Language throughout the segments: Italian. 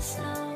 slow.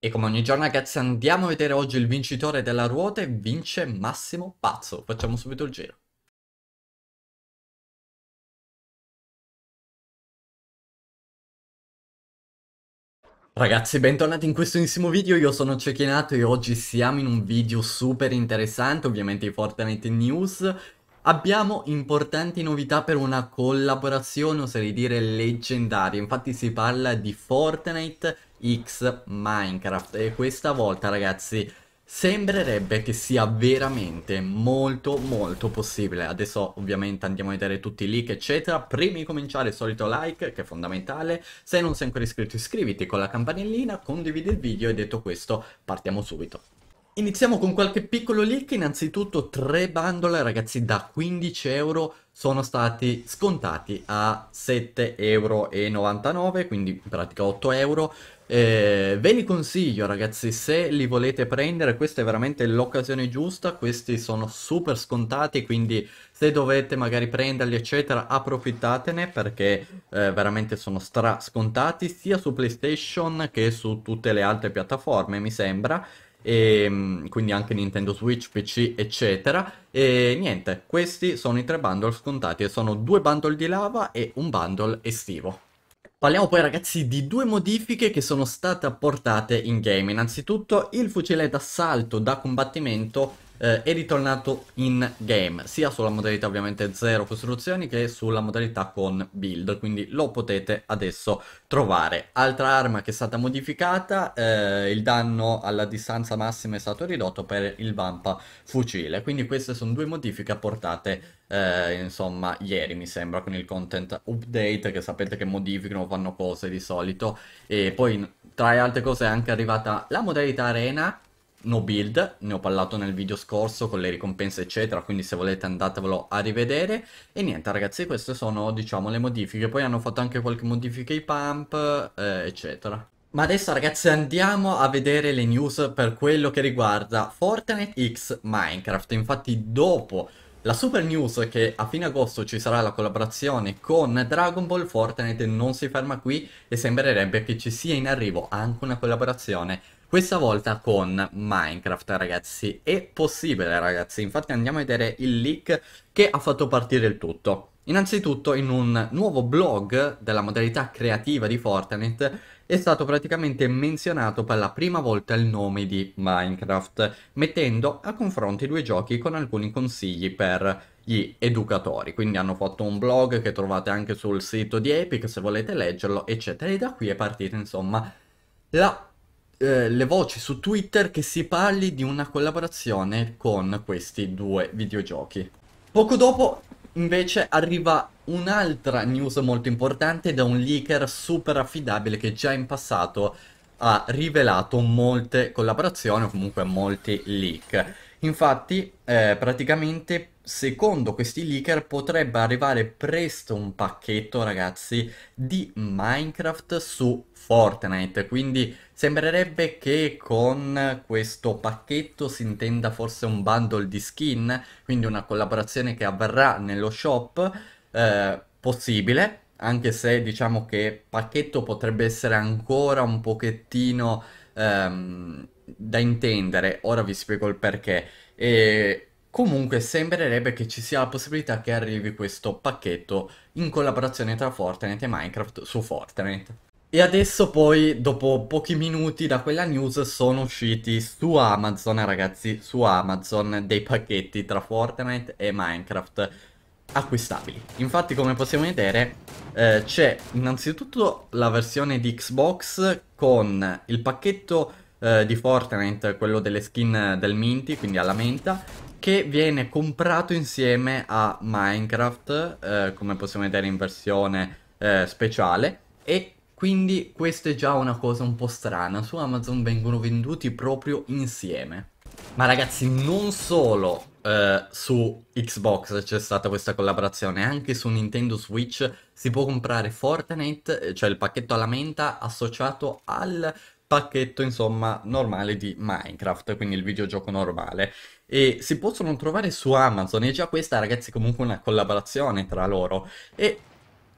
E come ogni giorno ragazzi andiamo a vedere oggi il vincitore della ruota e vince Massimo Pazzo. Facciamo subito il giro. Ragazzi, bentornati in questo nuovissimo video, io sono Cecchinato e oggi siamo in un video super interessante, ovviamente di Fortnite News Abbiamo importanti novità per una collaborazione, oserei dire leggendaria, infatti si parla di Fortnite X Minecraft e questa volta ragazzi sembrerebbe che sia veramente molto molto possibile adesso ovviamente andiamo a vedere tutti i leak eccetera prima di cominciare il solito like che è fondamentale se non sei ancora iscritto iscriviti con la campanellina condividi il video e detto questo partiamo subito Iniziamo con qualche piccolo leak, innanzitutto tre bundle ragazzi da 15 euro sono stati scontati a 7,99 euro, quindi in pratica 8 euro. Eh, ve li consiglio ragazzi se li volete prendere, questa è veramente l'occasione giusta, questi sono super scontati, quindi se dovete magari prenderli eccetera approfittatene perché eh, veramente sono stra scontati sia su PlayStation che su tutte le altre piattaforme mi sembra e, ehm, quindi anche Nintendo Switch, PC, eccetera. E niente, questi sono i tre bundle scontati e sono due bundle di lava e un bundle estivo. Parliamo poi ragazzi di due modifiche che sono state apportate in game. Innanzitutto il fucile d'assalto da combattimento eh, è ritornato in game, sia sulla modalità ovviamente 0 costruzioni che sulla modalità con build, quindi lo potete adesso trovare. Altra arma che è stata modificata, eh, il danno alla distanza massima è stato ridotto per il vampa fucile, quindi queste sono due modifiche apportate eh, insomma ieri mi sembra con il content update che sapete che modificano, fanno cose di solito e poi tra le altre cose è anche arrivata la modalità arena no build, ne ho parlato nel video scorso con le ricompense eccetera, quindi se volete andatevelo a rivedere. E niente ragazzi, queste sono diciamo le modifiche, poi hanno fatto anche qualche modifica ai pump eh, eccetera. Ma adesso ragazzi andiamo a vedere le news per quello che riguarda Fortnite X Minecraft, infatti dopo la super news è che a fine agosto ci sarà la collaborazione con Dragon Ball Fortnite non si ferma qui e sembrerebbe che ci sia in arrivo anche una collaborazione questa volta con Minecraft ragazzi, è possibile ragazzi, infatti andiamo a vedere il leak che ha fatto partire il tutto. Innanzitutto in un nuovo blog della modalità creativa di Fortnite è stato praticamente menzionato per la prima volta il nome di Minecraft, mettendo a confronto i due giochi con alcuni consigli per gli educatori. Quindi hanno fatto un blog che trovate anche sul sito di Epic se volete leggerlo, eccetera. E da qui è partita insomma la, eh, le voci su Twitter che si parli di una collaborazione con questi due videogiochi. Poco dopo Invece arriva un'altra news molto importante da un leaker super affidabile che già in passato ha rivelato molte collaborazioni o comunque molti leak. Infatti eh, praticamente secondo questi leaker potrebbe arrivare presto un pacchetto, ragazzi, di Minecraft su Fortnite, quindi sembrerebbe che con questo pacchetto si intenda forse un bundle di skin, quindi una collaborazione che avverrà nello shop eh, possibile, anche se diciamo che pacchetto potrebbe essere ancora un pochettino ehm, da intendere, ora vi spiego il perché. E Comunque sembrerebbe che ci sia la possibilità che arrivi questo pacchetto in collaborazione tra Fortnite e Minecraft su Fortnite. E adesso poi, dopo pochi minuti da quella news, sono usciti su Amazon, ragazzi, su Amazon dei pacchetti tra Fortnite e Minecraft acquistabili. Infatti, come possiamo vedere, eh, c'è innanzitutto la versione di Xbox con il pacchetto eh, di Fortnite, quello delle skin del Minty, quindi alla menta, che viene comprato insieme a Minecraft, eh, come possiamo vedere in versione eh, speciale, e quindi questa è già una cosa un po' strana, su Amazon vengono venduti proprio insieme. Ma ragazzi, non solo eh, su Xbox c'è stata questa collaborazione, anche su Nintendo Switch si può comprare Fortnite, eh, cioè il pacchetto alla menta associato al pacchetto insomma normale di Minecraft, quindi il videogioco normale e si possono trovare su Amazon e già questa ragazzi è comunque una collaborazione tra loro e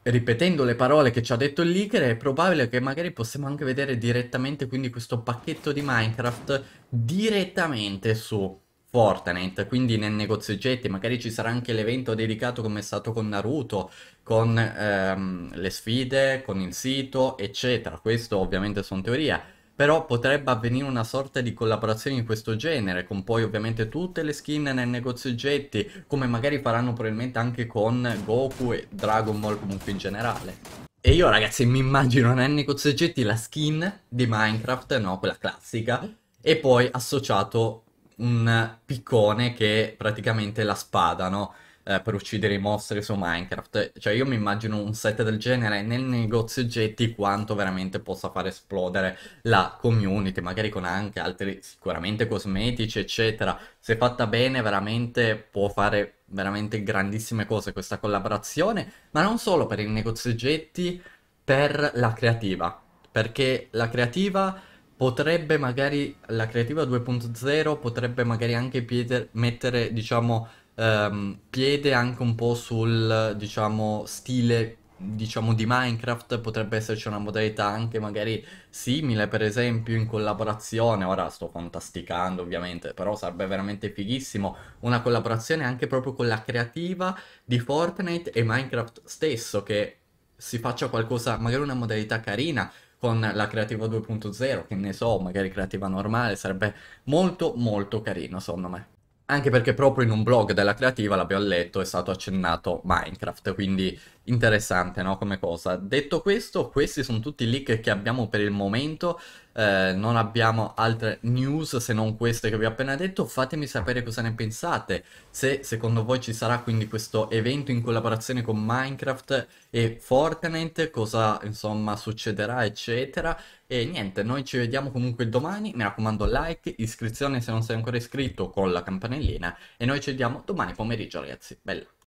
ripetendo le parole che ci ha detto il leaker è probabile che magari possiamo anche vedere direttamente quindi questo pacchetto di Minecraft direttamente su Fortnite, quindi nel negozio oggetti, magari ci sarà anche l'evento dedicato come è stato con Naruto, con ehm, le sfide, con il sito, eccetera. Questo ovviamente sono teoria però potrebbe avvenire una sorta di collaborazione di questo genere, con poi ovviamente tutte le skin nel negozio oggetti, come magari faranno probabilmente anche con Goku e Dragon Ball comunque in generale. E io ragazzi mi immagino nel negozio oggetti la skin di Minecraft, no, quella classica, e poi associato un piccone che è praticamente la spada, no? Eh, per uccidere i mostri su Minecraft. Cioè io mi immagino un set del genere nel negozio oggetti quanto veramente possa far esplodere la community, magari con anche altri sicuramente cosmetici eccetera. Se fatta bene veramente può fare veramente grandissime cose questa collaborazione, ma non solo per il negozio oggetti, per la creativa, perché la creativa potrebbe magari, la creativa 2.0 potrebbe magari anche pieter, mettere, diciamo, ehm, piede anche un po' sul, diciamo, stile diciamo di Minecraft potrebbe esserci una modalità anche magari simile per esempio in collaborazione ora sto fantasticando ovviamente però sarebbe veramente fighissimo una collaborazione anche proprio con la creativa di Fortnite e Minecraft stesso che si faccia qualcosa magari una modalità carina con la creativa 2.0 che ne so magari creativa normale sarebbe molto molto carino secondo me anche perché proprio in un blog della creativa, l'abbiamo letto, è stato accennato Minecraft, quindi interessante, no? Come cosa. Detto questo, questi sono tutti i leak che abbiamo per il momento. Eh, non abbiamo altre news se non queste che vi ho appena detto. Fatemi sapere cosa ne pensate. Se secondo voi ci sarà quindi questo evento in collaborazione con Minecraft e Fortnite, cosa insomma succederà, eccetera. E niente, noi ci vediamo comunque domani. Mi raccomando, like, iscrizione se non sei ancora iscritto con la campanellina. E noi ci vediamo domani pomeriggio, ragazzi. Bella.